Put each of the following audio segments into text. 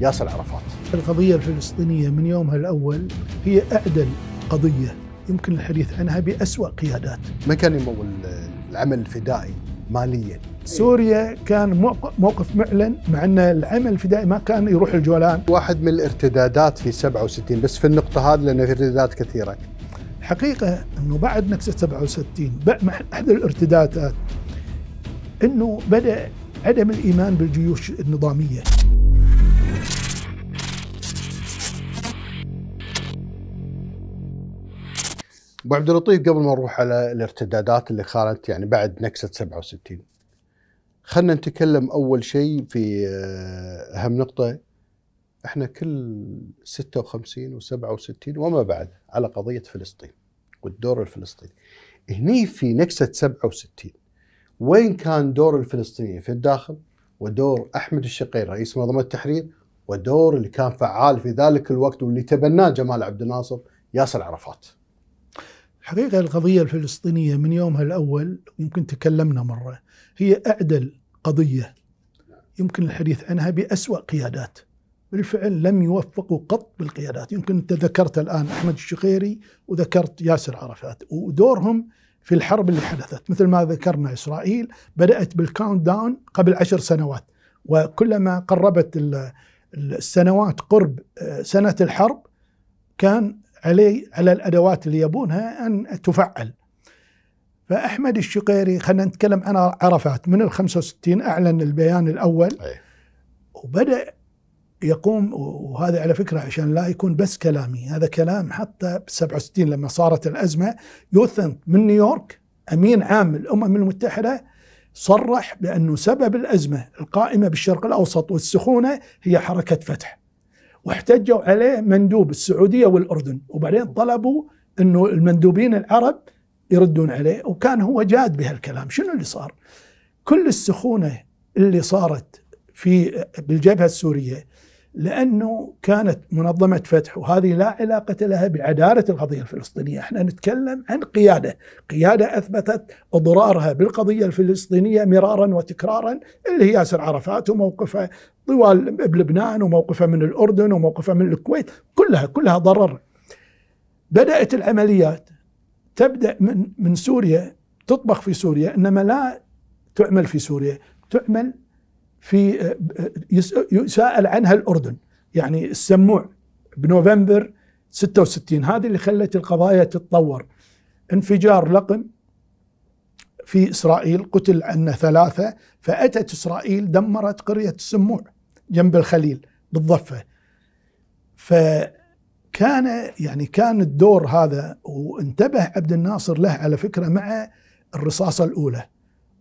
ياسر عرفات القضية الفلسطينية من يومها الأول هي أعدل قضية يمكن الحديث عنها بأسوأ قيادات ما كان يمول العمل الفدائي ماليا سوريا كان موقف معلن مع ان العمل الفدائي ما كان يروح الجولان واحد من الارتدادات في 67 بس في النقطه هذه لان في ارتدادات كثيره الحقيقه انه بعد نكسه 67 احد الارتدادات انه بدا عدم الايمان بالجيوش النظاميه ابو عبد اللطيف قبل ما نروح على الارتدادات اللي خانت يعني بعد نكسه 67 خلينا نتكلم اول شيء في آه، اهم نقطه احنا كل 56 و67 وما بعد على قضيه فلسطين والدور الفلسطيني هني في نكسه 67 وين كان دور الفلسطينيين في الداخل ودور احمد الشقير رئيس منظمه التحرير ودور اللي كان فعال في ذلك الوقت واللي تبناه جمال عبد الناصر ياسر عرفات حقيقة القضية الفلسطينية من يومها الأول يمكن تكلمنا مرة هي أعدل قضية يمكن الحديث عنها بأسوأ قيادات بالفعل لم يوفقوا قط بالقيادات يمكن أنت ذكرت الآن أحمد الشخيري وذكرت ياسر عرفات ودورهم في الحرب اللي حدثت مثل ما ذكرنا إسرائيل بدأت بالكاونت داون قبل عشر سنوات وكلما قربت السنوات قرب آه، سنة الحرب كان علي على الادوات اللي يبونها ان تفعل فاحمد الشقيري خلينا نتكلم عن عرفات من ال 65 اعلن البيان الاول وبدا يقوم وهذا على فكره عشان لا يكون بس كلامي هذا كلام حتى ب 67 لما صارت الازمه يوثن من نيويورك امين عام الامم المتحده صرح بانه سبب الازمه القائمه بالشرق الاوسط والسخونه هي حركه فتح واحتجوا عليه مندوب السعودية والأردن وبعدين طلبوا أنه المندوبين العرب يردون عليه وكان هو جاد بهالكلام شنو اللي صار كل السخونة اللي صارت في بالجبهة السورية لانه كانت منظمه فتح وهذه لا علاقه لها بعداله القضيه الفلسطينيه، احنا نتكلم عن قياده، قياده اثبتت اضرارها بالقضيه الفلسطينيه مرارا وتكرارا اللي هي ياسر عرفات وموقفه طوال بلبنان وموقفه من الاردن وموقفه من الكويت، كلها كلها ضرر. بدات العمليات تبدا من من سوريا تطبخ في سوريا انما لا تعمل في سوريا، تعمل في آه، آه، آه، يسأل عنها الأردن يعني السموع بنوفمبر 66 هذه اللي خلت القضايا تتطور انفجار لقم في إسرائيل قتل عنا ثلاثة فأتت إسرائيل دمرت قرية السموع جنب الخليل بالضفة فكان يعني كان الدور هذا وانتبه عبد الناصر له على فكرة مع الرصاصة الأولى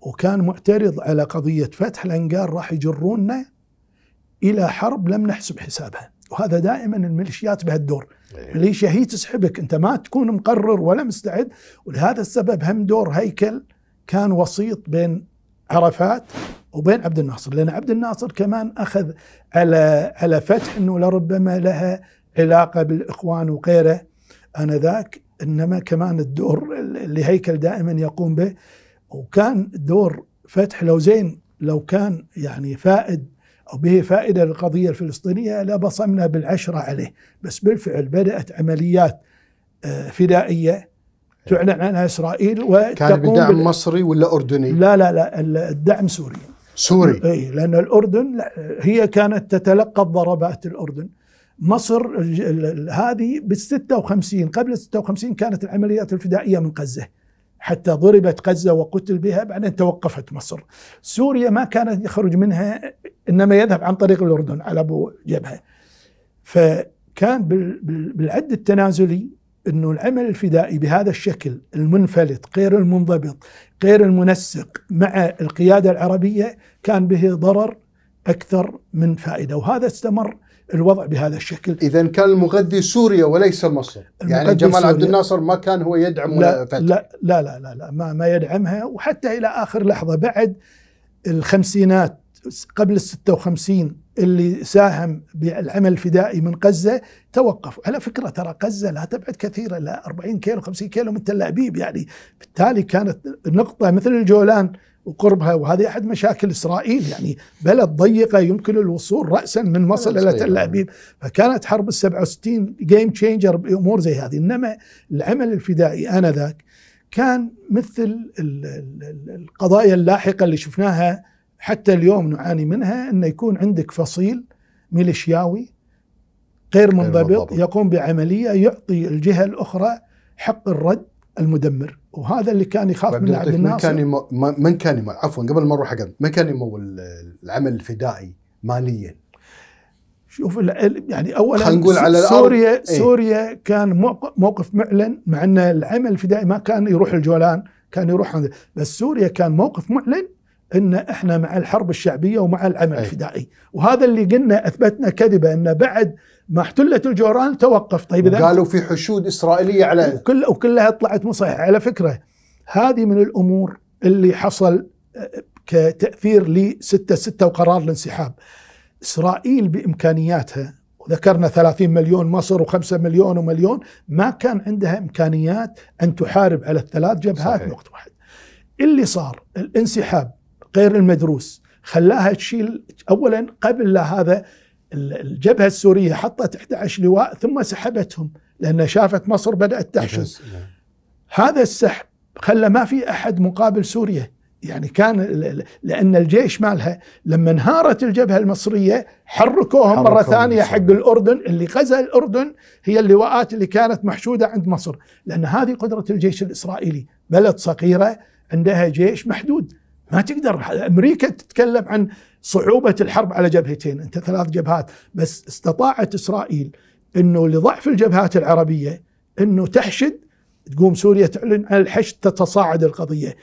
وكان معترض على قضية فتح لأن قال راح يجرونا إلى حرب لم نحسب حسابها وهذا دائما الميليشيات بهالدور الميليشيا إيه. هي تسحبك أنت ما تكون مقرر ولا مستعد ولهذا السبب هم دور هيكل كان وسيط بين عرفات وبين عبد الناصر لأن عبد الناصر كمان أخذ على على فتح أنه لربما لها علاقة بالإخوان وغيره آنذاك إنما كمان الدور اللي هيكل دائما يقوم به وكان دور فتح لو زين لو كان يعني فائد أو به فائدة للقضية الفلسطينية لبصمنا بالعشرة عليه بس بالفعل بدأت عمليات آه، فدائية تعلن عنها إسرائيل كان بدعم بال... مصري ولا أردني؟ لا لا لا الدعم سوري سوري اي لأن الأردن هي كانت تتلقى ضربات الأردن مصر هذه بال 56 قبل 56 كانت العمليات الفدائية من غزة حتى ضربت غزة وقتل بها بعدين توقفت مصر سوريا ما كانت يخرج منها إنما يذهب عن طريق الأردن على أبو جبهة فكان بالعد التنازلي أنه العمل الفدائي بهذا الشكل المنفلت غير المنضبط غير المنسق مع القيادة العربية كان به ضرر أكثر من فائدة وهذا استمر الوضع بهذا الشكل اذا كان المغذي سوريا وليس مصر يعني جمال سوريا. عبد الناصر ما كان هو يدعم لا فتح. لا, لا لا لا لا ما, ما يدعمها وحتى الى اخر لحظه بعد الخمسينات قبل ال 56 اللي ساهم بالعمل الفدائي من غزة توقفوا على فكرة ترى غزة لا تبعد كثيرا لا 40 كيلو 50 كيلو من تل أبيب يعني بالتالي كانت نقطة مثل الجولان وقربها وهذه أحد مشاكل إسرائيل يعني بلد ضيقة يمكن الوصول رأسا من مصر إلى تل أبيب نعم. فكانت حرب ال 67 جيم تشينجر بأمور زي هذه إنما العمل الفدائي آنذاك كان مثل القضايا اللاحقة اللي شفناها حتى اليوم نعاني منها أن يكون عندك فصيل ميليشياوي غير منضبط يقوم بعملية يعطي الجهة الأخرى حق الرد المدمر وهذا اللي كان يخاف منه عبد الناصر من كان يمو... من كان يمول عفوا قبل ما اروح حق من كان يمول العمل الفدائي ماليا؟ شوف يعني اولا نقول على سوريا الأرض. ايه؟ سوريا كان موقف معلن مع ان العمل الفدائي ما كان يروح الجولان كان يروح عند بس سوريا كان موقف معلن ان احنا مع الحرب الشعبيه ومع العمل ايه؟ الفدائي وهذا اللي قلنا اثبتنا كذبه ان بعد ما احتلت الجوران توقف طيب اذا قالوا في حشود اسرائيليه على وكل وكلها طلعت مصيحه على فكره هذه من الامور اللي حصل آه، كتاثير ل 6 6 وقرار الانسحاب اسرائيل بامكانياتها ذكرنا 30 مليون مصر و5 مليون ومليون ما كان عندها امكانيات ان تحارب على الثلاث جبهات صحيح. واحد اللي صار الانسحاب غير المدروس خلاها تشيل اولا قبل لا هذا الجبهة السورية حطت 11 لواء ثم سحبتهم لأن شافت مصر بدأت تحشد هذا السحب خلى ما في أحد مقابل سوريا يعني كان لأن الجيش مالها لما انهارت الجبهة المصرية حركوهم مرة ثانية حق الأردن اللي غزا الأردن هي اللواءات اللي كانت محشودة عند مصر لأن هذه قدرة الجيش الإسرائيلي بلد صغيرة عندها جيش محدود ما تقدر امريكا تتكلم عن صعوبة الحرب على جبهتين أنت ثلاث جبهات بس استطاعت إسرائيل أنه لضعف الجبهات العربية أنه تحشد تقوم سوريا تعلن عن الحشد تتصاعد القضية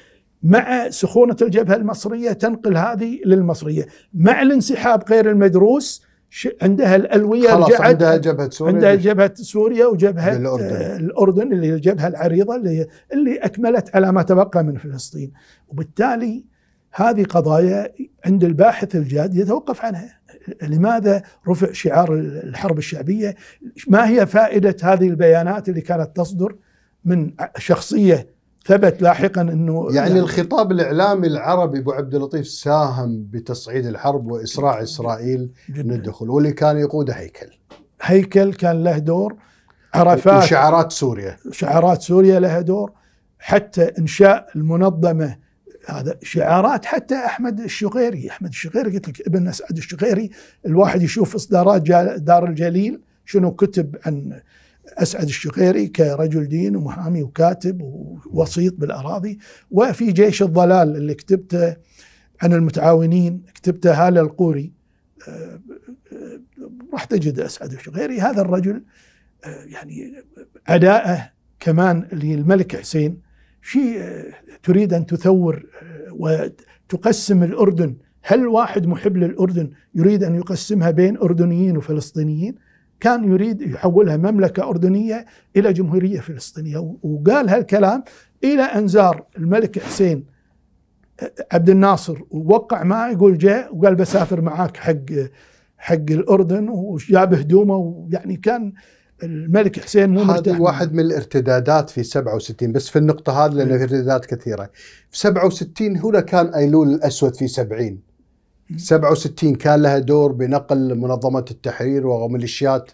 مع سخونة الجبهة المصرية تنقل هذه للمصرية مع الانسحاب غير المدروس عندها الألوية خلاص رجعت عندها جبهة سوريا عندها جبهة سوريا وجبهة الأردن. آه، الأردن اللي هي الجبهة العريضة اللي, اللي أكملت على ما تبقى من فلسطين وبالتالي هذه قضايا عند الباحث الجاد يتوقف عنها لماذا رفع شعار الحرب الشعبية ما هي فائدة هذه البيانات اللي كانت تصدر من شخصية ثبت لاحقا انه يعني, الخطاب الاعلامي العربي ابو عبد اللطيف ساهم بتصعيد الحرب واسراع اسرائيل من الدخول واللي كان يقوده هيكل هيكل كان له دور عرفات وشعارات سوريا شعارات سوريا لها دور حتى انشاء المنظمه هذا شعارات حتى احمد الشقيري، احمد الشقيري قلت لك ابن اسعد الشقيري الواحد يشوف اصدارات دار الجليل شنو كتب عن اسعد الشقيري كرجل دين ومحامي وكاتب ووسيط بالاراضي وفي جيش الضلال اللي كتبته عن المتعاونين كتبته هاله القوري آه، آه، راح تجد اسعد الشقيري هذا الرجل آه، يعني اداءه كمان للملك حسين شيء آه، تريد أن تثور آه، وتقسم الأردن هل واحد محب للأردن يريد أن يقسمها بين أردنيين وفلسطينيين كان يريد يحولها مملكة أردنية إلى جمهورية فلسطينية وقال هالكلام إلى أن زار الملك حسين آه، عبد الناصر ووقع معه يقول جاء وقال بسافر معاك حق حق الأردن وجاب هدومه ويعني كان الملك حسين مو هذا واحد من الارتدادات في 67 بس في النقطه هذه لان في إيه. ارتدادات كثيره في 67 هنا كان ايلول الاسود في 70 67 إيه. كان لها دور بنقل منظمه التحرير وميليشيات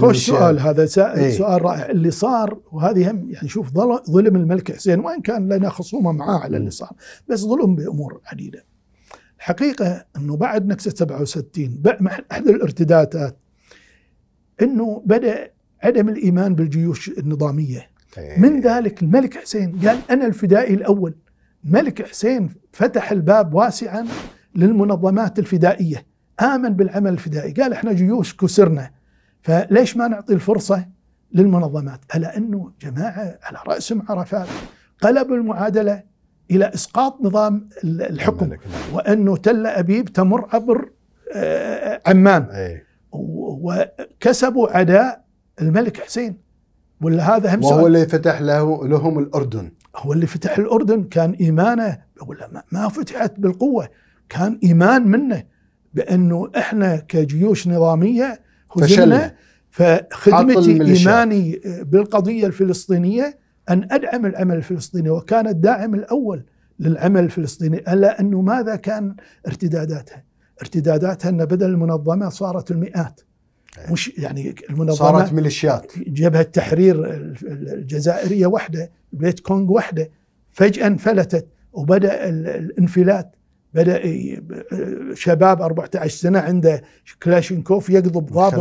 خوش سؤال هذا سؤال, ايه؟ سؤال رائع اللي صار وهذه هم يعني شوف ظلم الملك حسين وان كان لنا خصومه معاه على اللي إيه. صار بس ظلم بامور عديده الحقيقه انه بعد نكسه 67 احد الارتدادات انه بدا عدم الإيمان بالجيوش النظامية إيه. من ذلك الملك حسين قال أنا الفدائي الأول الملك حسين فتح الباب واسعا للمنظمات الفدائية آمن بالعمل الفدائي قال إحنا جيوش كسرنا فليش ما نعطي الفرصة للمنظمات ألا أنه جماعة على رأسهم عرفات قلبوا المعادلة إلى إسقاط نظام الحكم وأنه تل أبيب تمر عبر آه، عمان إيه. وكسبوا عداء الملك حسين ولا هذا هم وهو اللي فتح له لهم الاردن هو اللي فتح الاردن كان ايمانه ولا ما فتحت بالقوه كان ايمان منه بانه احنا كجيوش نظاميه هزمنا فخدمتي ايماني بالقضيه الفلسطينيه ان ادعم العمل الفلسطيني وكان الداعم الاول للعمل الفلسطيني الا انه ماذا كان ارتداداتها؟ ارتداداتها ان بدل المنظمه صارت المئات مش يعني المنظمه صارت ميليشيات جبهه التحرير الجزائريه وحده بيت كونغ وحده فجاه انفلتت وبدا الانفلات بدا شباب 14 سنه عنده كلاشينكوف يقضب ضابط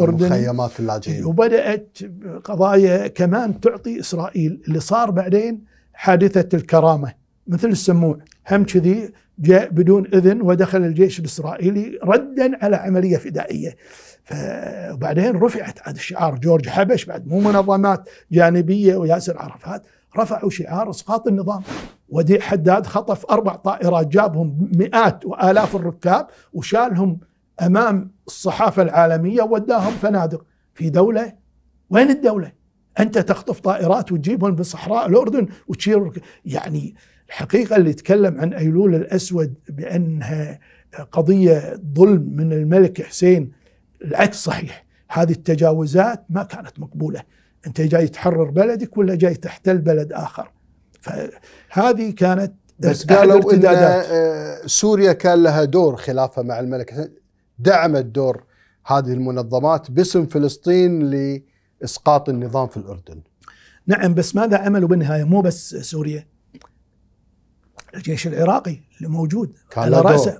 اردني المخيمات اللاجئين وبدات قضايا كمان تعطي اسرائيل اللي صار بعدين حادثه الكرامه مثل السموع هم كذي جاء بدون اذن ودخل الجيش الاسرائيلي ردا على عمليه فدائيه. فبعدين رفعت عاد الشعار جورج حبش بعد مو منظمات جانبيه وياسر عرفات رفعوا شعار اسقاط النظام وديع حداد خطف اربع طائرات جابهم مئات والاف الركاب وشالهم امام الصحافه العالميه وداهم فنادق في دوله وين الدوله؟ انت تخطف طائرات وتجيبهم بصحراء الاردن وتشير يعني الحقيقة اللي يتكلم عن أيلول الأسود بأنها قضية ظلم من الملك حسين العكس صحيح هذه التجاوزات ما كانت مقبولة أنت جاي تحرر بلدك ولا جاي تحتل بلد آخر فهذه كانت بس قالوا إن آه، سوريا كان لها دور خلافة مع الملك حسين دعمت دور هذه المنظمات باسم فلسطين لإسقاط النظام في الأردن نعم بس ماذا عملوا بالنهاية مو بس سوريا الجيش العراقي اللي موجود على رأسه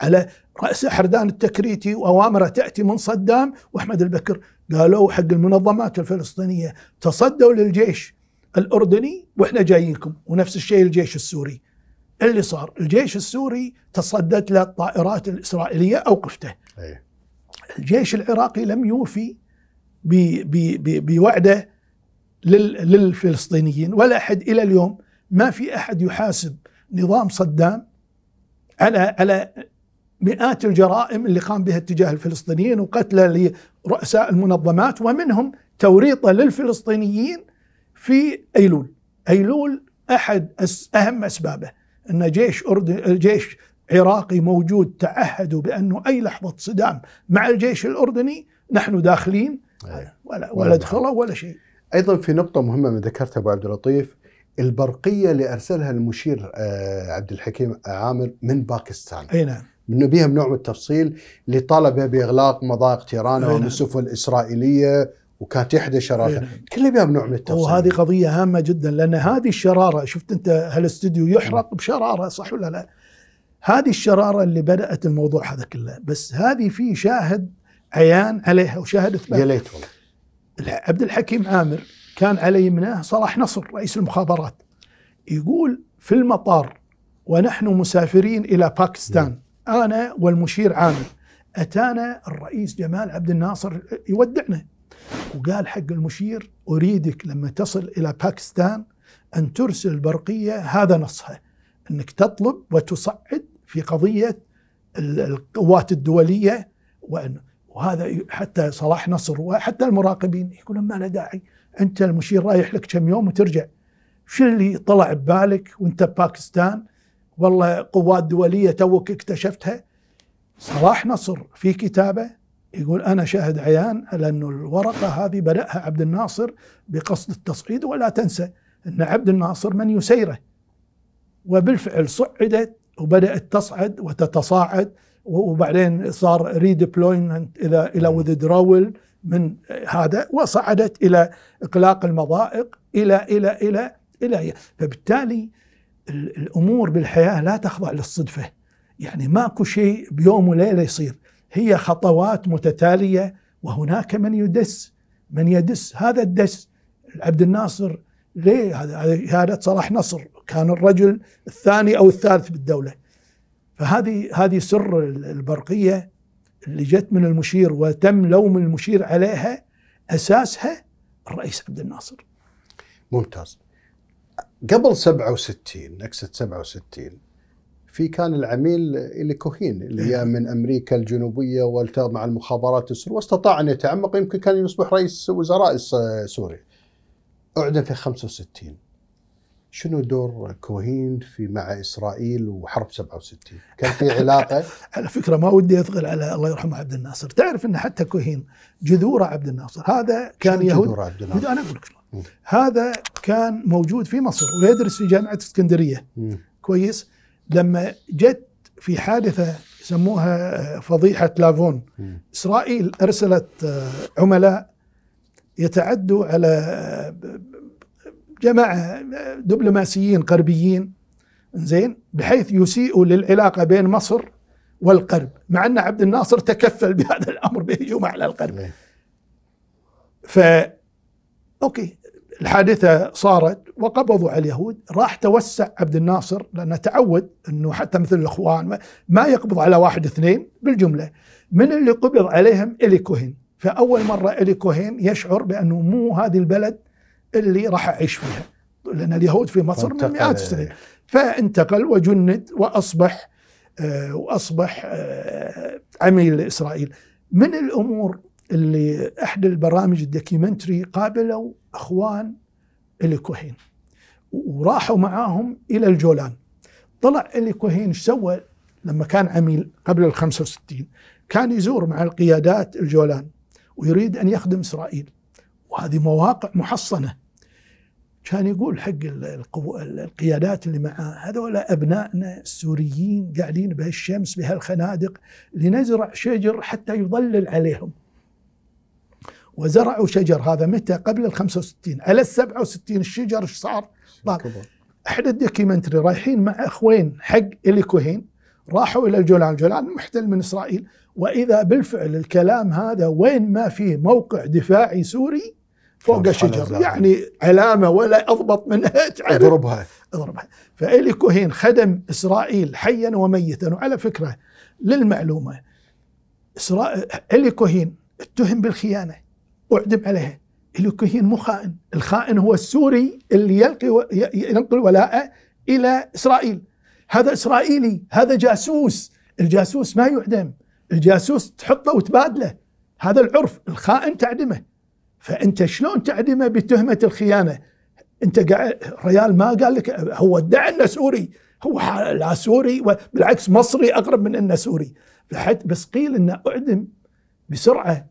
على رأس حردان التكريتي وأوامره تأتي من صدام وأحمد البكر قالوا حق المنظمات الفلسطينية تصدوا للجيش الأردني وإحنا جايينكم ونفس الشيء الجيش السوري اللي صار الجيش السوري تصدت له الطائرات الإسرائيلية أوقفته أيه. الجيش العراقي لم يوفي بوعده للفلسطينيين ولا أحد إلى اليوم ما في أحد يحاسب نظام صدام على على مئات الجرائم اللي قام بها اتجاه الفلسطينيين وقتل لرؤساء المنظمات ومنهم توريطه للفلسطينيين في ايلول ايلول احد اهم اسبابه ان جيش اردن جيش عراقي موجود تعهدوا بانه اي لحظه صدام مع الجيش الاردني نحن داخلين إيه. ولا ولا دخلوا ولا شيء. ايضا في نقطه مهمه من ذكرتها ابو عبد اللطيف البرقيه اللي ارسلها المشير آه، عبد الحكيم عامر من باكستان اي نعم انه بها نوع من التفصيل لطلبه باغلاق مضايق تيران والسفن السفن نعم. الاسرائيليه وكانت احدى شرارتها نعم. كلها بها نوع من التفصيل وهذه قضيه هامه جدا لان هذه الشراره شفت انت هالاستديو يحرق نعم. بشراره صح ولا لا؟ هذه الشراره اللي بدات الموضوع هذا كله بس هذه في شاهد عيان عليها وشاهد اثبات يا ليت والله عبد الحكيم عامر كان على يمناه صلاح نصر رئيس المخابرات يقول في المطار ونحن مسافرين إلى باكستان أنا والمشير عامر أتانا الرئيس جمال عبد الناصر يودعنا وقال حق المشير أريدك لما تصل إلى باكستان أن ترسل برقية هذا نصها أنك تطلب وتصعد في قضية القوات الدولية وأن وهذا حتى صلاح نصر وحتى المراقبين يقولون ما له داعي انت المشير رايح لك كم يوم وترجع شو اللي طلع ببالك وانت بباكستان والله قوات دوليه توك اكتشفتها صلاح نصر في كتابه يقول انا شاهد عيان على انه الورقه هذه بداها عبد الناصر بقصد التصعيد ولا تنسى ان عبد الناصر من يسيره وبالفعل صعدت وبدات تصعد وتتصاعد وبعدين صار ريديبلويمنت الى الى وذدراول من هذا وصعدت إلى إقلاق المضائق إلى إلى إلى إلى, إلى. فبالتالي الأمور بالحياة لا تخضع للصدفة يعني ماكو شيء بيوم وليلة يصير هي خطوات متتالية وهناك من يدس من يدس هذا الدس عبد الناصر ليه هذا هذا صلاح نصر كان الرجل الثاني او الثالث بالدوله فهذه هذه سر البرقيه اللي جت من المشير وتم لوم المشير عليها أساسها الرئيس عبد الناصر ممتاز قبل 67 نكسة 67 في كان العميل اللي كوهين اللي إيه. جاء من امريكا الجنوبيه والتقى مع المخابرات السوريه واستطاع ان يتعمق يمكن كان يصبح رئيس وزراء سوريا. اعدم في 65 شنو دور كوهين في مع اسرائيل وحرب 67 كان في علاقه على فكره ما ودي اثقل على الله يرحمه عبد الناصر تعرف ان حتى كوهين جذوره عبد الناصر هذا كان يهود جذوره عبد الناصر انا اقول لك شلون هذا كان موجود في مصر ويدرس في جامعه اسكندريه كويس لما جت في حادثه يسموها فضيحه لافون اسرائيل ارسلت عملاء يتعدوا على جماعة دبلوماسيين غربيين زين بحيث يسيئوا للعلاقة بين مصر والقرب مع أن عبد الناصر تكفل بهذا الأمر بهجوم على القرب نعم. ف أوكي الحادثة صارت وقبضوا على اليهود راح توسع عبد الناصر لأنه تعود أنه حتى مثل الإخوان ما يقبض على واحد اثنين بالجملة من اللي قبض عليهم إلي كوهين فأول مرة إلي كوهين يشعر بأنه مو هذه البلد اللي راح أعيش فيها لأن اليهود في مصر من مئات السنين فانتقل وجند وأصبح آه، وأصبح آه، عميل لإسرائيل من الأمور اللي احدى البرامج الدوكيومنتري قابلوا اخوان الي كوهين وراحوا معاهم الى الجولان طلع الي كوهين ايش سوى لما كان عميل قبل ال 65 كان يزور مع القيادات الجولان ويريد ان يخدم اسرائيل وهذه مواقع محصنه كان يقول حق القو... القيادات اللي معاه هذول ابنائنا السوريين قاعدين بهالشمس بهالخنادق لنزرع شجر حتى يظلل عليهم وزرعوا شجر هذا متى قبل ال 65 على ال 67 الشجر ايش صار؟ طيب، احد الدوكيومنتري رايحين مع اخوين حق الي كوهين راحوا الى الجولان، الجولان محتل من اسرائيل واذا بالفعل الكلام هذا وين ما فيه موقع دفاعي سوري فوق الشجر يعني علامة ولا أضبط منها تعرف اضربها اضربها فإلي كوهين خدم إسرائيل حيا وميتا وعلى فكرة للمعلومة إسرائيل إلي كوهين اتهم بالخيانة أعدم عليها إلي كوهين مو خائن الخائن هو السوري اللي يلقي و... ينقل ولاءه إلى إسرائيل هذا إسرائيلي هذا جاسوس الجاسوس ما يعدم الجاسوس تحطه وتبادله هذا العرف الخائن تعدمه فانت شلون تعدمه بتهمه الخيانه؟ انت قاعد ريال ما قال لك هو ادعى انه سوري هو لا سوري بالعكس مصري اقرب من انه سوري فحتى بس قيل انه اعدم بسرعه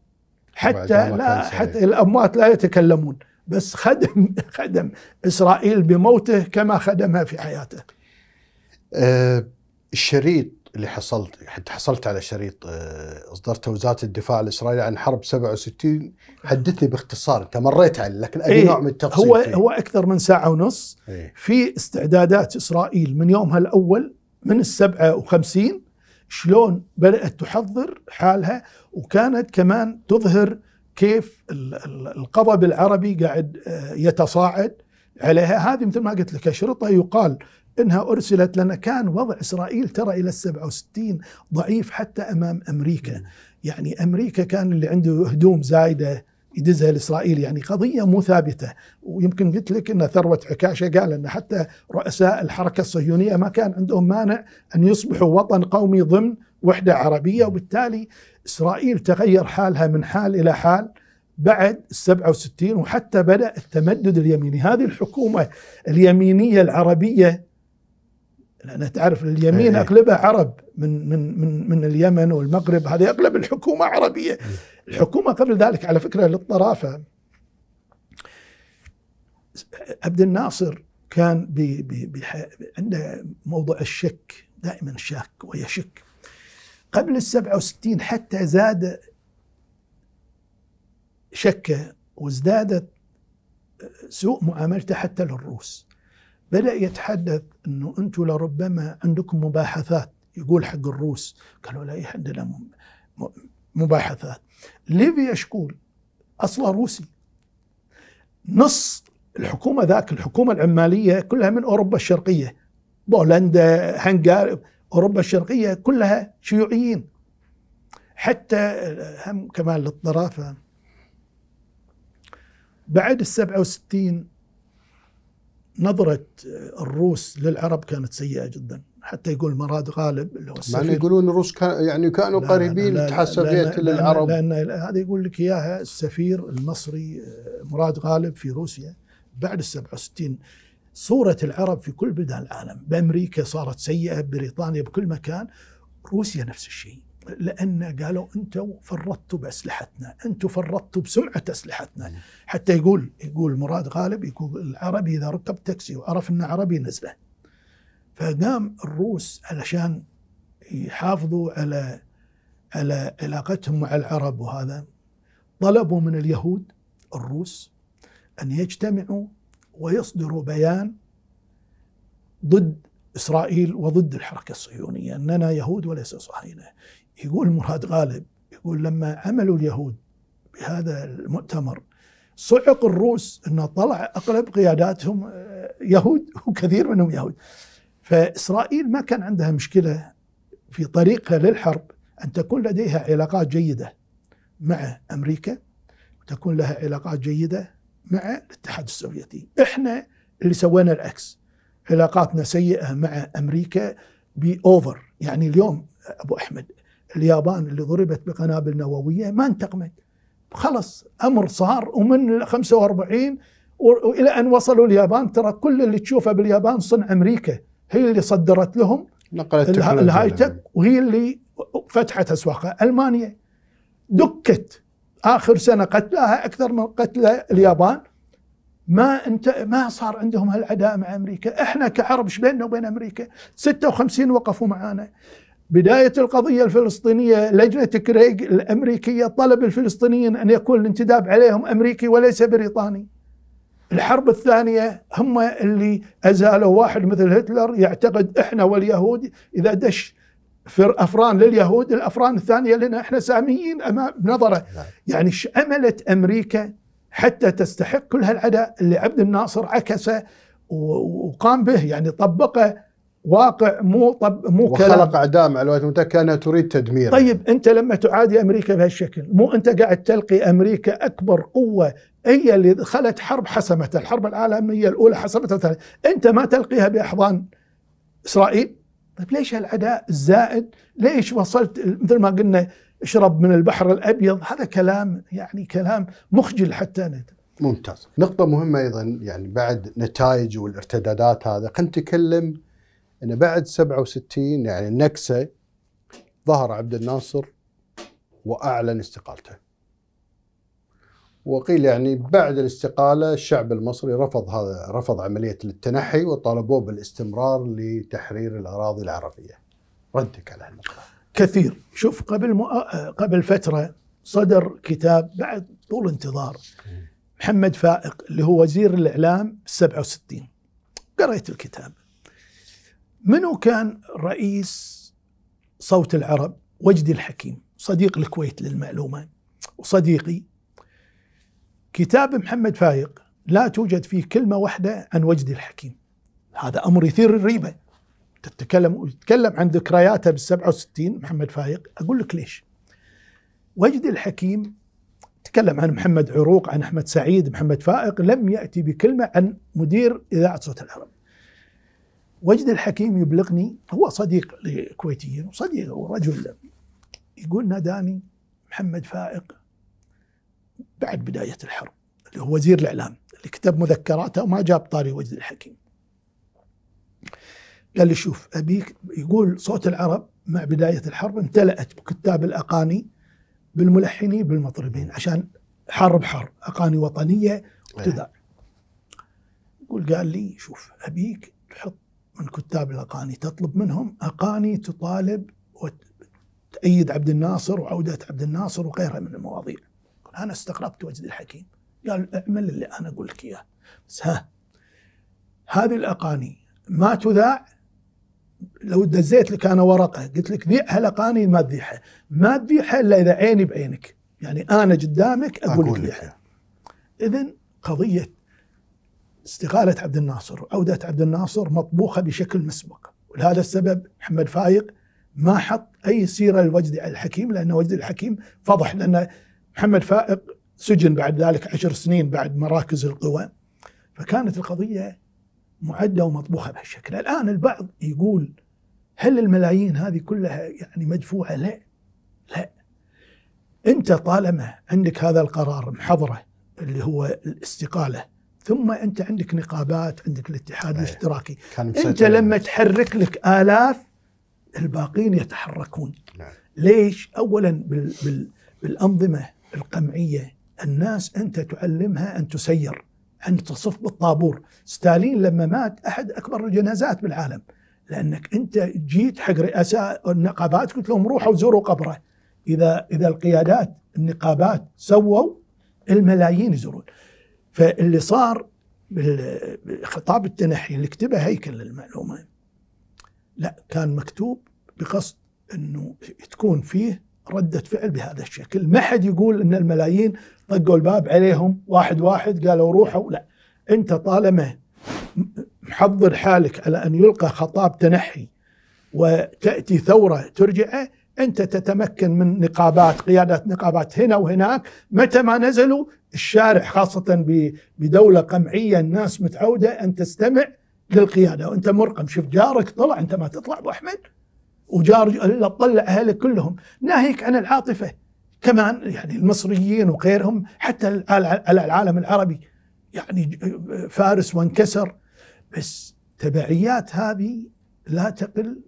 حتى لا حتى الاموات لا يتكلمون بس خدم خدم اسرائيل بموته كما خدمها في حياته. أه الشريط اللي حصلت حتى حصلت على شريط آه، اصدرته وزاره الدفاع الاسرائيلي عن حرب 67 حدثني باختصار انت مريت عليه لكن اي نوع من التفصيل هو فيه. هو اكثر من ساعه ونص إيه. في استعدادات اسرائيل من يومها الاول من ال 57 شلون بدات تحضر حالها وكانت كمان تظهر كيف القضب العربي قاعد آه، يتصاعد عليها هذه مثل ما قلت لك شرطه يقال إنها أرسلت لنا كان وضع إسرائيل ترى إلى السبعة وستين ضعيف حتى أمام أمريكا نعم. يعني أمريكا كان اللي عنده هدوم زايدة يدزها لاسرائيل يعني قضيه مو ثابته ويمكن قلت لك ان ثروه عكاشه قال ان حتى رؤساء الحركه الصهيونيه ما كان عندهم مانع ان يصبحوا وطن قومي ضمن وحده عربيه نعم. وبالتالي اسرائيل تغير حالها من حال الى حال بعد 67 وحتى بدا التمدد اليميني هذه الحكومه اليمينيه العربيه لأن تعرف اليمين أغلبها إيه. عرب من من من من اليمن والمغرب هذه أغلب الحكومة عربية إيه. الحكومة قبل ذلك على فكرة للطرافة عبد الناصر كان بي بي بي عنده موضوع الشك دائما شاك ويشك قبل ال 67 حتى زاد شكه وازدادت سوء معاملته حتى للروس بدأ يتحدث أنه أنتم لربما عندكم مباحثات يقول حق الروس قالوا لا إيه، عندنا مباحثات ليفي أشكول أصله روسي نص الحكومة ذاك الحكومة العمالية كلها من أوروبا الشرقية بولندا هنغار أوروبا الشرقية كلها شيوعيين حتى هم كمان للطرافة بعد السبعة وستين نظرة الروس للعرب كانت سيئة جدا حتى يقول مراد غالب اللي هو السفير يعني يقولون الروس كان يعني كانوا لا قريبين تحسبيت للعرب لأن هذا يقول لك إياها السفير المصري آه، مراد غالب في روسيا بعد ال 67 صورة العرب في كل بلدان العالم بأمريكا صارت سيئة بريطانيا بكل مكان روسيا نفس الشيء لان قالوا انتم فرطتوا باسلحتنا، انتم فرطتوا بسمعه اسلحتنا، حتى يقول يقول مراد غالب يقول العربي اذا ركب تاكسي وعرف انه عربي نزله. فقام الروس علشان يحافظوا على على علاقتهم مع العرب وهذا طلبوا من اليهود الروس ان يجتمعوا ويصدروا بيان ضد اسرائيل وضد الحركه الصهيونيه اننا يهود وليس صهاينه يقول مراد غالب يقول لما عملوا اليهود بهذا المؤتمر صعق الروس انه طلع اغلب قياداتهم آه، يهود وكثير منهم يهود فاسرائيل ما كان عندها مشكله في طريقها للحرب ان تكون لديها علاقات جيده مع امريكا وتكون لها علاقات جيده مع الاتحاد السوفيتي احنا اللي سوينا العكس علاقاتنا سيئه مع امريكا باوفر يعني اليوم ابو احمد اليابان اللي ضربت بقنابل نوويه ما انتقمت خلص امر صار ومن 45 والى ان وصلوا اليابان ترى كل اللي تشوفه باليابان صنع امريكا هي اللي صدرت لهم نقلت الهاي تك وهي اللي فتحت اسواقها المانيا دكت اخر سنه قتلاها اكثر من قتل اليابان ما انت ما صار عندهم هالعداء مع امريكا، احنا كعرب ايش بيننا وبين امريكا؟ 56 وقفوا معانا، بداية القضية الفلسطينية لجنة كريغ الأمريكية طلب الفلسطينيين أن يكون الانتداب عليهم أمريكي وليس بريطاني الحرب الثانية هم اللي أزالوا واحد مثل هتلر يعتقد إحنا واليهود إذا دش في أفران لليهود الأفران الثانية لنا إحنا ساميين أمام نظرة نعم. يعني عملت أمريكا حتى تستحق كل هالعداء اللي عبد الناصر عكسه وقام به يعني طبقه واقع مو طب مو وخلق كلام وخلق اعداء مع الولايات المتحده كانها تريد تدميره طيب انت لما تعادي امريكا بهالشكل مو انت قاعد تلقي امريكا اكبر قوه هي اللي دخلت حرب حسمتها الحرب العالميه الاولى حسمتها الثانيه انت ما تلقيها باحضان اسرائيل طيب ليش هالعداء الزائد ليش وصلت مثل ما قلنا اشرب من البحر الابيض هذا كلام يعني كلام مخجل حتى أنا. ممتاز نقطة مهمة أيضا يعني بعد نتائج والارتدادات هذا خلينا نتكلم أن بعد 67 يعني النكسة ظهر عبد الناصر وأعلن استقالته وقيل يعني بعد الاستقالة الشعب المصري رفض هذا رفض عملية التنحي وطالبوه بالاستمرار لتحرير الأراضي العربية ردك على هالنقطة كثير شوف قبل مؤ... قبل فترة صدر كتاب بعد طول انتظار محمد فائق اللي هو وزير الإعلام 67 قرأت الكتاب منو كان رئيس صوت العرب وجدي الحكيم صديق الكويت للمعلومة وصديقي كتاب محمد فايق لا توجد فيه كلمة واحدة عن وجدي الحكيم هذا أمر يثير الريبة تتكلم وتتكلم عن ذكرياته بال 67 محمد فايق أقول لك ليش وجدي الحكيم تكلم عن محمد عروق عن أحمد سعيد محمد فائق لم يأتي بكلمة عن مدير إذاعة صوت العرب وجد الحكيم يبلغني هو صديق لكويتيين وصديق ورجل يقول ناداني محمد فائق بعد بداية الحرب اللي هو وزير الإعلام اللي كتب مذكراته وما جاب طاري وجد الحكيم قال لي شوف أبيك يقول صوت العرب مع بداية الحرب امتلأت بكتاب الأقاني بالملحنين بالمطربين عشان حرب حرب أقاني وطنية إيه. وتذاع يقول قال لي شوف أبيك تحط من كتاب الأقاني تطلب منهم أقاني تطالب وتأيد عبد الناصر وعودة عبد الناصر وغيرها من المواضيع أنا استغربت وجد الحكيم قال اعمل اللي أنا أقول لك إياه بس ها هذه الأقاني ما تذاع لو دزيت لك أنا ورقة قلت لك ذيعها الأقاني ما تذيعها ما تذيعها إلا إذا عيني بعينك يعني أنا قدامك أقول, أقول لك إذا قضية استقالة عبد الناصر وعودة عبد الناصر مطبوخة بشكل مسبق ولهذا السبب محمد فايق ما حط أي سيرة لوجدي الحكيم لأن وجدي الحكيم فضح لأن محمد فائق سجن بعد ذلك عشر سنين بعد مراكز القوى فكانت القضية معدة ومطبوخة بهالشكل الآن البعض يقول هل الملايين هذه كلها يعني مدفوعة لا لا أنت طالما عندك هذا القرار محضرة اللي هو الاستقالة ثم انت عندك نقابات عندك الاتحاد أيه. الاشتراكي انت لما تحرك لك الاف الباقين يتحركون نعم. ليش اولا بال بال بالانظمه القمعيه الناس انت تعلمها ان تسير ان تصف بالطابور ستالين لما مات احد اكبر الجنازات بالعالم لانك انت جيت حق رؤساء النقابات قلت لهم روحوا زوروا قبره اذا اذا القيادات النقابات سووا الملايين يزورون فاللي صار بالخطاب التنحي اللي كتبه هيكل للمعلومة لا كان مكتوب بقصد أنه تكون فيه ردة فعل بهذا الشكل ما حد يقول أن الملايين طقوا الباب عليهم واحد واحد قالوا روحوا لا أنت طالما محضر حالك على أن يلقى خطاب تنحي وتأتي ثورة ترجعه أنت تتمكن من نقابات قيادة نقابات هنا وهناك متى ما نزلوا الشارع خاصة بدولة قمعية الناس متعودة أن تستمع للقيادة وأنت مرقم شوف جارك طلع أنت ما تطلع أبو أحمد وجار طلع أهلك كلهم ناهيك عن العاطفة كمان يعني المصريين وغيرهم حتى على العالم العربي يعني فارس وانكسر بس تبعيات هذه لا تقل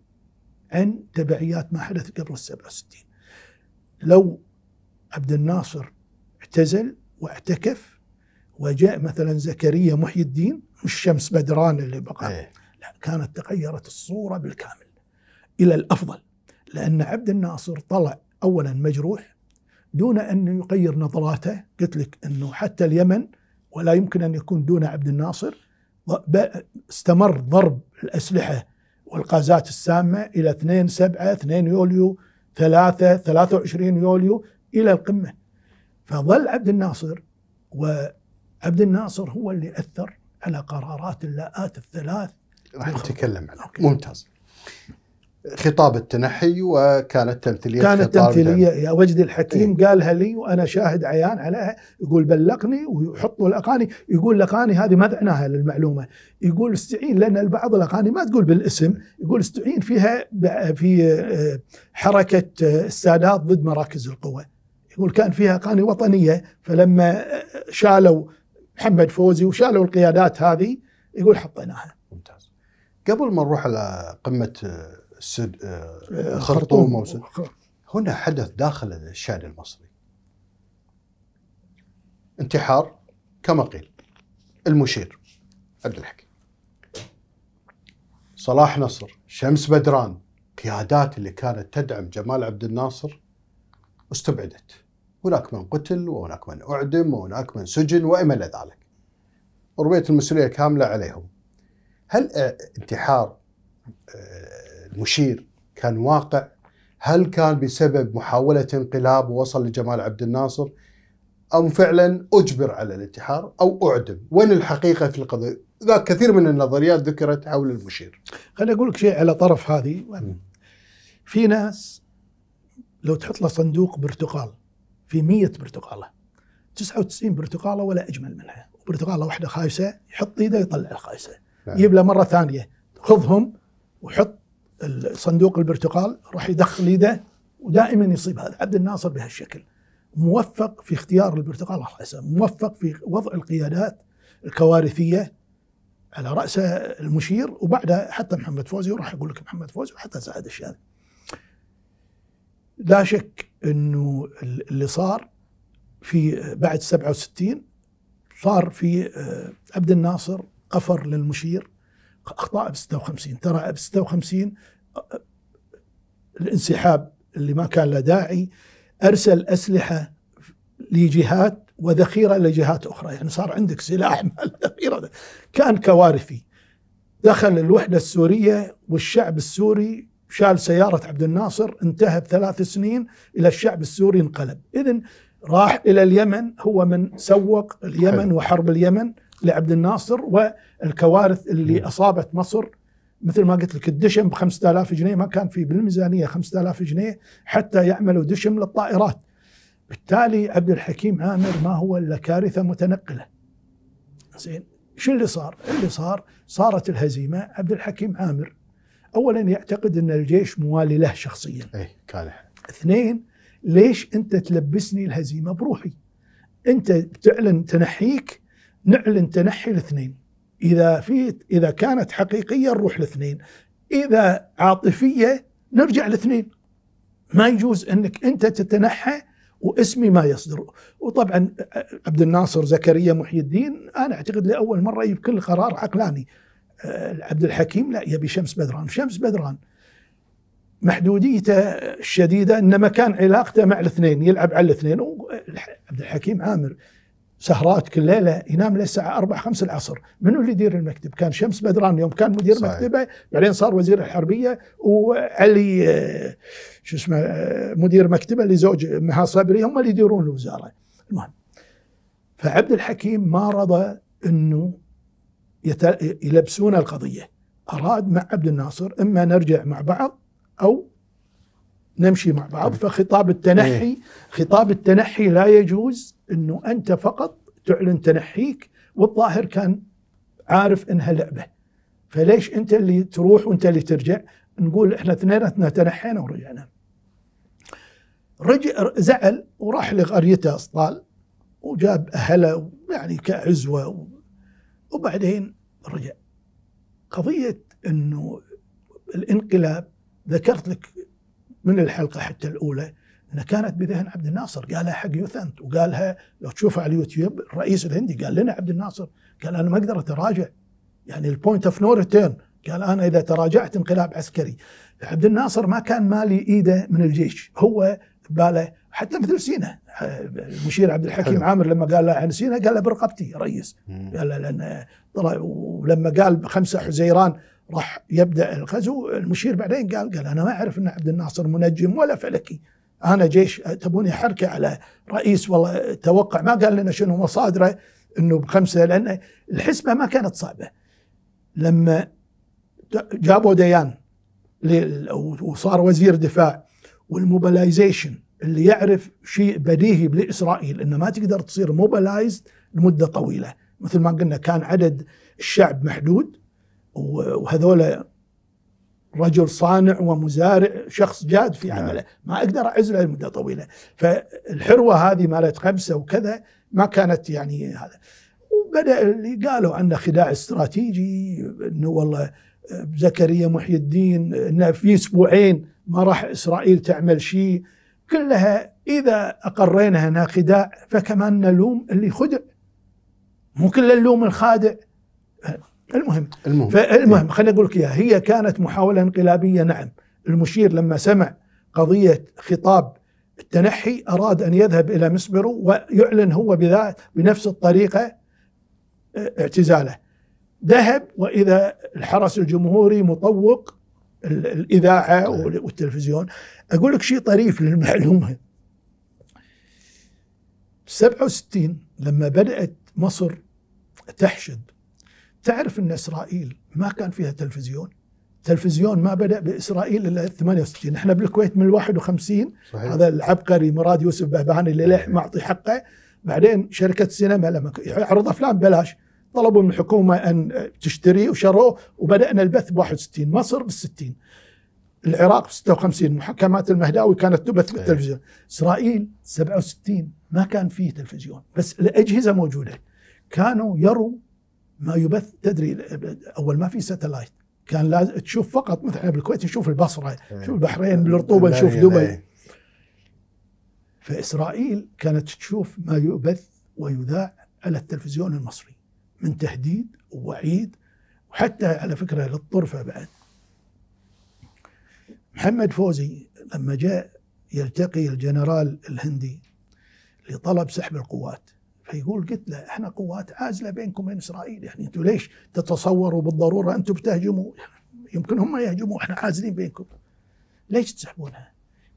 عن تبعيات ما حدث قبل ال 67 لو عبد الناصر اعتزل واعتكف وجاء مثلا زكريا محي الدين مش شمس بدران اللي بقى إيه. لا كانت تغيرت الصورة بالكامل إلى الأفضل لأن عبد الناصر طلع أولا مجروح دون أن يغير نظراته قلت لك أنه حتى اليمن ولا يمكن أن يكون دون عبد الناصر استمر ضرب الأسلحة والقازات السامة إلى 2 7 2 يوليو 3 23 يوليو إلى القمة فظل عبد الناصر وعبد الناصر هو اللي أثر على قرارات اللاءات الثلاث راح نتكلم عنها ممتاز خطاب التنحي وكانت تمثيليه كانت تمثيليه يا وجدي الحكيم إيه؟ قالها لي وانا شاهد عيان عليها يقول بلغني ويحط الاغاني يقول الاغاني هذه ما دعناها للمعلومه يقول استعين لان البعض الاغاني ما تقول بالاسم يقول استعين فيها في آه، حركه السادات آه، ضد مراكز القوى يقول كان فيها اغاني وطنيه فلما آه، شالوا محمد فوزي وشالوا القيادات هذه يقول حطيناها ممتاز قبل ما نروح على قمه سد... آه، آه، خرطوم وسد... هنا حدث داخل الشان المصري انتحار كما قيل المشير عبد الحكيم صلاح نصر شمس بدران قيادات اللي كانت تدعم جمال عبد الناصر استبعدت هناك من قتل وهناك من أعدم وهناك من سجن وما إلى ذلك رميت المسؤولية كاملة عليهم هل آه، انتحار مشير كان واقع هل كان بسبب محاولة انقلاب ووصل لجمال عبد الناصر أم فعلا أجبر على الانتحار أو أعدم وين الحقيقة في القضية ذاك كثير من النظريات ذكرت حول المشير خليني أقول لك شيء على طرف هذه في ناس لو تحط له صندوق برتقال في مية برتقالة 99 برتقالة ولا أجمل منها برتقالة واحدة خايسة يحط إيده يطلع الخايسة نعم. يجيب له مرة ثانية خذهم وحط صندوق البرتقال راح يدخل يده ودائما يصيب هذا عبد الناصر بهالشكل موفق في اختيار البرتقال على رأسه موفق في وضع القيادات الكوارثية على رأسه المشير وبعدها حتى محمد فوزي وراح أقول لك محمد فوزي وحتى سعد الشاذلي لا شك أنه اللي صار في بعد 67 صار في آه، عبد الناصر قفر للمشير اخطاء ب 56 ترى ب 56 الانسحاب اللي ما كان له داعي ارسل اسلحه لجهات وذخيره لجهات اخرى يعني صار عندك سلاح مال ذخيره كان كوارثي دخل الوحده السوريه والشعب السوري شال سياره عبد الناصر انتهى بثلاث سنين الى الشعب السوري انقلب اذا راح الى اليمن هو من سوق اليمن وحرب اليمن لعبد الناصر والكوارث اللي م. نعم. اصابت مصر مثل ما قلت لك الدشم ب 5000 جنيه ما كان في بالميزانيه 5000 جنيه حتى يعملوا دشم للطائرات. بالتالي عبد الحكيم عامر ما هو الا كارثه متنقله. زين شو اللي صار؟ اللي صار صارت الهزيمه عبد الحكيم عامر اولا يعتقد ان الجيش موالي له شخصيا. اي كالح. اثنين ليش انت تلبسني الهزيمه بروحي؟ انت تعلن تنحيك نعلن تنحي الاثنين اذا في اذا كانت حقيقيه نروح الاثنين اذا عاطفيه نرجع الاثنين ما يجوز انك انت تتنحى واسمي ما يصدر وطبعا عبد الناصر زكريا محي الدين انا اعتقد لاول مره يجيب كل قرار عقلاني عبد الحكيم لا يبي شمس بدران شمس بدران محدوديته الشديده انما كان علاقته مع الاثنين يلعب على الاثنين عبد الحكيم عامر سهرات كل ليله ينام للساعه 4 5 العصر، منو اللي يدير المكتب؟ كان شمس بدران يوم كان مدير صحيح. مكتبه، بعدين صار وزير الحربيه وعلي آه، شو اسمه آه، مدير مكتبه اللي زوج مها صبري هم اللي يديرون الوزاره. المهم فعبد الحكيم ما رضى انه يلبسون القضيه، اراد مع عبد الناصر اما نرجع مع بعض او نمشي مع بعض طيب. فخطاب التنحي إيه. خطاب التنحي لا يجوز انه انت فقط تعلن تنحيك والظاهر كان عارف انها لعبه فليش انت اللي تروح وانت اللي ترجع نقول احنا اثنيناتنا تنحينا ورجعنا رجع زعل وراح لقريته اسطال وجاب اهله يعني كعزوه وبعدين رجع قضيه انه الانقلاب ذكرت لك من الحلقه حتى الاولى انها كانت بذهن عبد الناصر قالها حق يوث انت وقالها لو تشوفها على اليوتيوب الرئيس الهندي قال لنا عبد الناصر قال انا ما اقدر اتراجع يعني البوينت اوف نو ريتيرن قال انا اذا تراجعت انقلاب عسكري عبد الناصر ما كان مالي ايده من الجيش هو باله حتى مثل سينا المشير عبد الحكيم حلو. عامر لما قال له عن سينا قال له برقبتي يا ريس قال له لان ولما قال خمسه حزيران راح يبدا الغزو المشير بعدين قال قال انا ما اعرف ان عبد الناصر منجم ولا فلكي انا جيش تبوني حركه على رئيس والله توقع ما قال لنا شنو مصادره انه بخمسه لان الحسبه ما كانت صعبه لما جابوا ديان وصار وزير دفاع والموبلايزيشن اللي يعرف شيء بديهي لاسرائيل انه ما تقدر تصير موبلايز لمده طويله مثل ما قلنا كان عدد الشعب محدود وهذول رجل صانع ومزارع شخص جاد في نعم. عمله ما أقدر أعزله لمدة طويلة فالحروة هذه مالت خمسة وكذا ما كانت يعني هذا وبدأ اللي قالوا عنه خداع استراتيجي أنه والله زكريا محي الدين أنه في أسبوعين ما راح إسرائيل تعمل شيء كلها إذا أقرينها أنها خداع فكمان نلوم اللي خدع مو كل نلوم الخادع المهم المهم فالمهم إيه. خليني اقول لك اياها هي كانت محاوله انقلابيه نعم المشير لما سمع قضيه خطاب التنحي اراد ان يذهب الى مسبرو ويعلن هو بذات بنفس الطريقه آه، اعتزاله ذهب واذا الحرس الجمهوري مطوق الاذاعه طيب. والتلفزيون اقول لك شيء طريف للمعلومه 67 لما بدات مصر تحشد تعرف أن إسرائيل ما كان فيها تلفزيون تلفزيون ما بدأ بإسرائيل إلا 68 احنا بالكويت من 51 صحيح. هذا العبقري مراد يوسف بهباني اللي للح معطي حقه بعدين شركة سينما لما يعرض أفلام بلاش طلبوا من الحكومة أن تشتري وشروه وبدأنا البث ب 61 مصر بال 60 العراق ب 56 محاكمات المهداوي كانت تبث بالتلفزيون إسرائيل 67 ما كان فيه تلفزيون بس الأجهزة موجودة كانوا يروا ما يبث تدري اول ما في ساتلايت كان لازم تشوف فقط مثلا بالكويت نشوف البصره نشوف البحرين بالرطوبه آه، نشوف دبي إيه. فاسرائيل كانت تشوف ما يبث ويذاع على التلفزيون المصري من تهديد ووعيد وحتى على فكره للطرفه بعد محمد فوزي لما جاء يلتقي الجنرال الهندي لطلب سحب القوات فيقول قلت له احنا قوات عازله بينكم وبين اسرائيل يعني انتم ليش تتصوروا بالضروره انتم بتهجموا يمكن هم يهجموا احنا عازلين بينكم ليش تسحبونها؟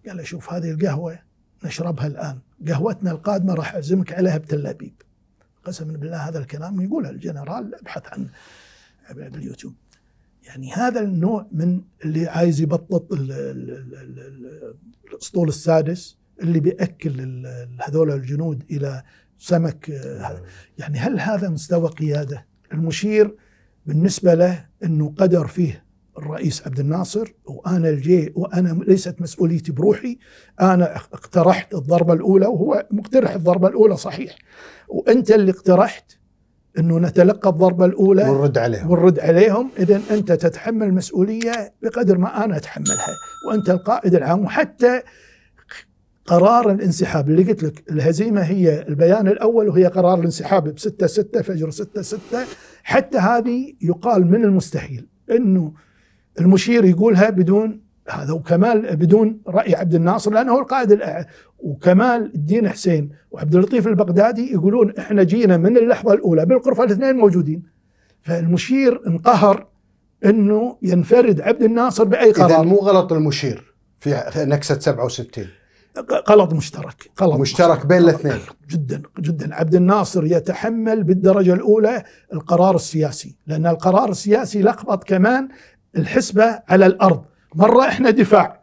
قال له شوف هذه القهوه نشربها الان قهوتنا القادمه راح اعزمك عليها بتل ابيب قسما بالله هذا الكلام يقوله الجنرال ابحث عن باليوتيوب يعني هذا النوع من اللي عايز يبطط الاسطول السادس اللي بياكل هذول الجنود الى سمك آه، يعني هل هذا مستوى قياده؟ المشير بالنسبه له انه قدر فيه الرئيس عبد الناصر وانا الجي وانا ليست مسؤوليتي بروحي انا اقترحت الضربه الاولى وهو مقترح الضربه الاولى صحيح وانت اللي اقترحت انه نتلقى الضربه الاولى ونرد عليهم ونرد عليهم اذا انت تتحمل مسؤوليه بقدر ما انا اتحملها وانت القائد العام وحتى قرار الانسحاب اللي قلت لك الهزيمة هي البيان الأول وهي قرار الانسحاب بستة ستة فجر ستة ستة حتى هذه يقال من المستحيل أنه المشير يقولها بدون هذا وكمال بدون رأي عبد الناصر لأنه هو القائد وكمال الدين حسين وعبد اللطيف البغدادي يقولون احنا جينا من اللحظة الأولى بالقرفة الاثنين موجودين فالمشير انقهر أنه ينفرد عبد الناصر بأي قرار إذا مو غلط المشير في نكسة 67 غلط مشترك غلط مشترك بين الاثنين جدا جدا عبد الناصر يتحمل بالدرجه الاولى القرار السياسي لان القرار السياسي لخبط كمان الحسبه على الارض مره احنا دفاع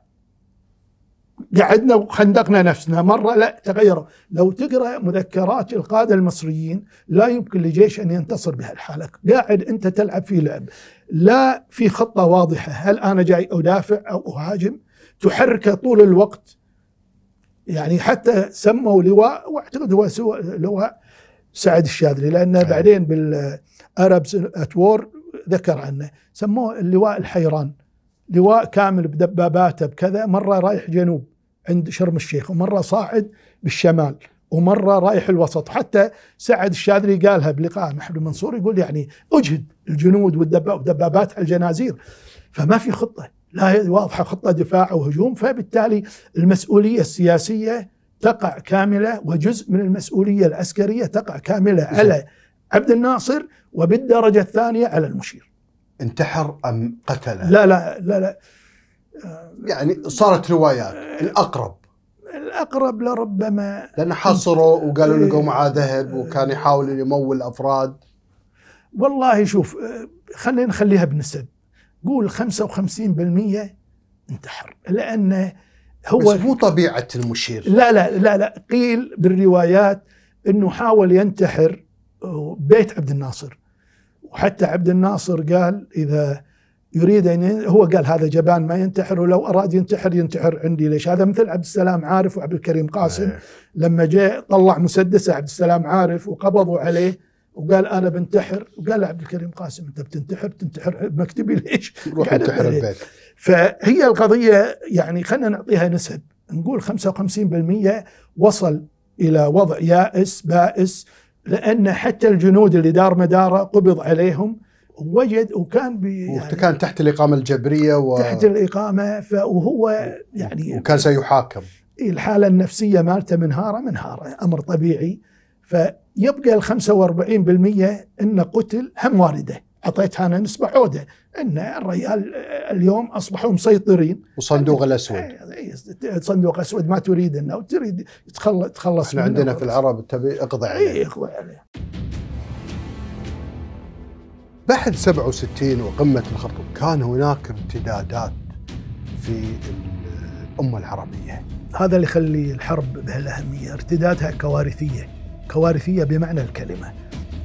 قعدنا وخندقنا نفسنا مرة لا تغير لو تقرأ مذكرات القادة المصريين لا يمكن لجيش أن ينتصر بهالحالة قاعد أنت تلعب في لعب لا في خطة واضحة هل أنا جاي أدافع أو أهاجم تحركه طول الوقت يعني حتى سموا لواء واعتقد هو سوى لواء سعد الشاذلي لانه أيه. نعم. بعدين بالاربز اتور ذكر عنه سموه اللواء الحيران لواء كامل بدباباته بكذا مره رايح جنوب عند شرم الشيخ ومره صاعد بالشمال ومره رايح الوسط حتى سعد الشاذلي قالها بلقاء محمد المنصور يقول يعني اجهد الجنود والدبابات على الجنازير فما في خطه لا واضحه خطه دفاع او هجوم فبالتالي المسؤوليه السياسيه تقع كامله وجزء من المسؤوليه العسكريه تقع كامله على عبد الناصر وبالدرجه الثانيه على المشير انتحر ام قتل لا لا لا لا يعني صارت روايات آه، الاقرب الاقرب لربما لان حصروا وقالوا إيه. لقوا معاه ذهب وكان يحاول يمول افراد والله شوف آه، خلينا نخليها بنسب قول 55% انتحر لأن هو بس مو طبيعة المشير لا لا لا لا قيل بالروايات أنه حاول ينتحر آه، بيت عبد الناصر وحتى عبد الناصر قال إذا يريد أن هو قال هذا جبان ما ينتحر ولو أراد ينتحر ينتحر عندي ليش هذا مثل عبد السلام عارف وعبد الكريم قاسم إيه. لما جاء طلع مسدسه عبد السلام عارف وقبضوا عليه وقال انا بنتحر وقال عبد الكريم قاسم انت بتنتحر بتنتحر بمكتبي ليش؟ روح انتحر إيه. البيت فهي القضيه يعني خلينا نعطيها نسب نقول 55% وصل الى وضع يائس بائس لان حتى الجنود اللي دار مداره قبض عليهم وجد وكان بي يعني كان تحت الاقامه الجبريه و... تحت الاقامه وهو يعني وكان سيحاكم إيه، الحاله النفسيه مالته منهاره منهاره امر طبيعي ف يبقى ال 45% انه قتل هم وارده اعطيتها انا نسبه عوده ان الريال اليوم اصبحوا مسيطرين والصندوق الاسود إيه، إيه، صندوق الاسود ما تريد انه تريد تخلص احنا عندنا في العرب تبي اقضي إيه، عليه اي اقضي عليه بعد 67 وقمه الخرطوم كان هناك امتدادات في الامه العربيه هذا اللي يخلي الحرب بهالاهميه ارتدادها كوارثيه كوارثية بمعنى الكلمة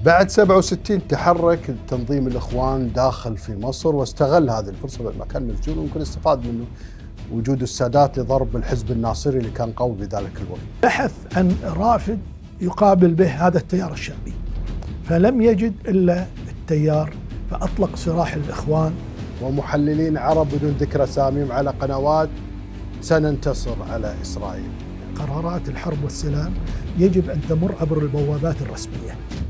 بعد 67 تحرك تنظيم الإخوان داخل في مصر واستغل هذه الفرصة ما كان مسجون ويمكن استفاد منه وجود السادات لضرب الحزب الناصري اللي كان قوي بذلك الوقت بحث عن رافد يقابل به هذا التيار الشعبي فلم يجد إلا التيار فأطلق سراح الإخوان ومحللين عرب بدون ذكر أساميهم على قنوات سننتصر على إسرائيل قرارات الحرب والسلام يجب أن تمر عبر البوابات الرسمية